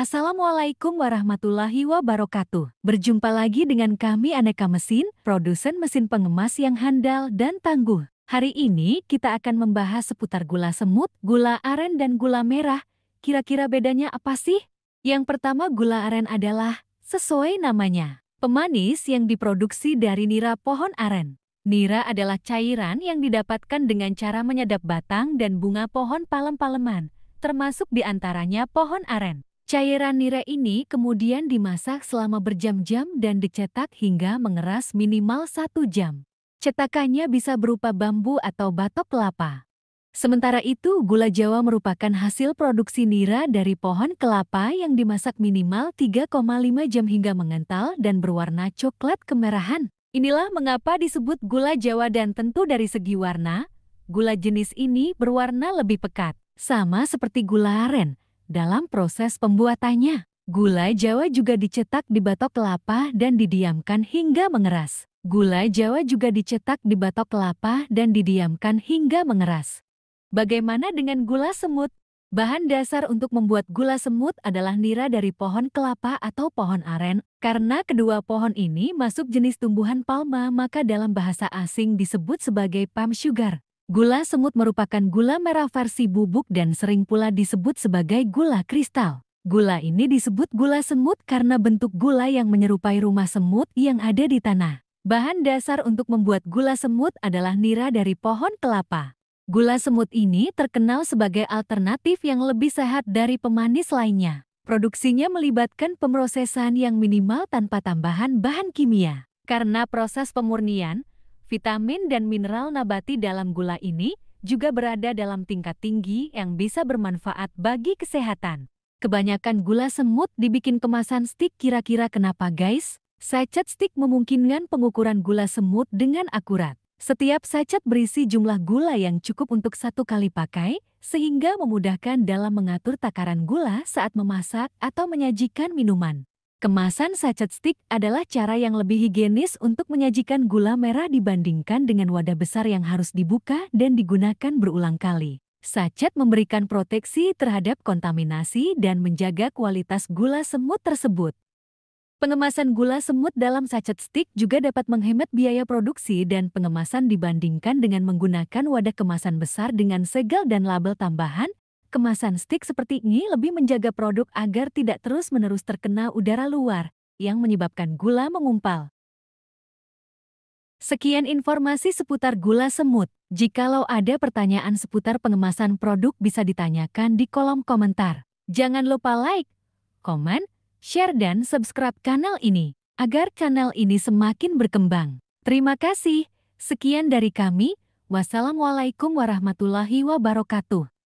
Assalamualaikum warahmatullahi wabarakatuh. Berjumpa lagi dengan kami Aneka Mesin, produsen mesin pengemas yang handal dan tangguh. Hari ini kita akan membahas seputar gula semut, gula aren dan gula merah. Kira-kira bedanya apa sih? Yang pertama gula aren adalah, sesuai namanya, pemanis yang diproduksi dari nira pohon aren. Nira adalah cairan yang didapatkan dengan cara menyedap batang dan bunga pohon palem-paleman, termasuk diantaranya pohon aren. Cairan nira ini kemudian dimasak selama berjam-jam dan dicetak hingga mengeras minimal satu jam. Cetakannya bisa berupa bambu atau batok kelapa. Sementara itu, gula jawa merupakan hasil produksi nira dari pohon kelapa yang dimasak minimal 3,5 jam hingga mengental dan berwarna coklat kemerahan. Inilah mengapa disebut gula jawa dan tentu dari segi warna, gula jenis ini berwarna lebih pekat. Sama seperti gula aren, dalam proses pembuatannya. Gula Jawa juga dicetak di batok kelapa dan didiamkan hingga mengeras. Gula Jawa juga dicetak di batok kelapa dan didiamkan hingga mengeras. Bagaimana dengan gula semut? Bahan dasar untuk membuat gula semut adalah nira dari pohon kelapa atau pohon aren. Karena kedua pohon ini masuk jenis tumbuhan palma, maka dalam bahasa asing disebut sebagai palm sugar. Gula semut merupakan gula merah versi bubuk dan sering pula disebut sebagai gula kristal. Gula ini disebut gula semut karena bentuk gula yang menyerupai rumah semut yang ada di tanah. Bahan dasar untuk membuat gula semut adalah nira dari pohon kelapa. Gula semut ini terkenal sebagai alternatif yang lebih sehat dari pemanis lainnya. Produksinya melibatkan pemrosesan yang minimal tanpa tambahan bahan kimia. Karena proses pemurnian, Vitamin dan mineral nabati dalam gula ini juga berada dalam tingkat tinggi yang bisa bermanfaat bagi kesehatan. Kebanyakan gula semut dibikin kemasan stik kira-kira kenapa guys? Sachet stik memungkinkan pengukuran gula semut dengan akurat. Setiap sachet berisi jumlah gula yang cukup untuk satu kali pakai, sehingga memudahkan dalam mengatur takaran gula saat memasak atau menyajikan minuman. Kemasan sachet stick adalah cara yang lebih higienis untuk menyajikan gula merah dibandingkan dengan wadah besar yang harus dibuka dan digunakan berulang kali. Sachet memberikan proteksi terhadap kontaminasi dan menjaga kualitas gula semut tersebut. Pengemasan gula semut dalam sachet stick juga dapat menghemat biaya produksi dan pengemasan dibandingkan dengan menggunakan wadah kemasan besar dengan segel dan label tambahan Kemasan stik seperti ini lebih menjaga produk agar tidak terus-menerus terkena udara luar, yang menyebabkan gula mengumpal. Sekian informasi seputar gula semut. Jikalau ada pertanyaan seputar pengemasan produk bisa ditanyakan di kolom komentar. Jangan lupa like, komen, share dan subscribe kanal ini, agar kanal ini semakin berkembang. Terima kasih. Sekian dari kami. Wassalamualaikum warahmatullahi wabarakatuh.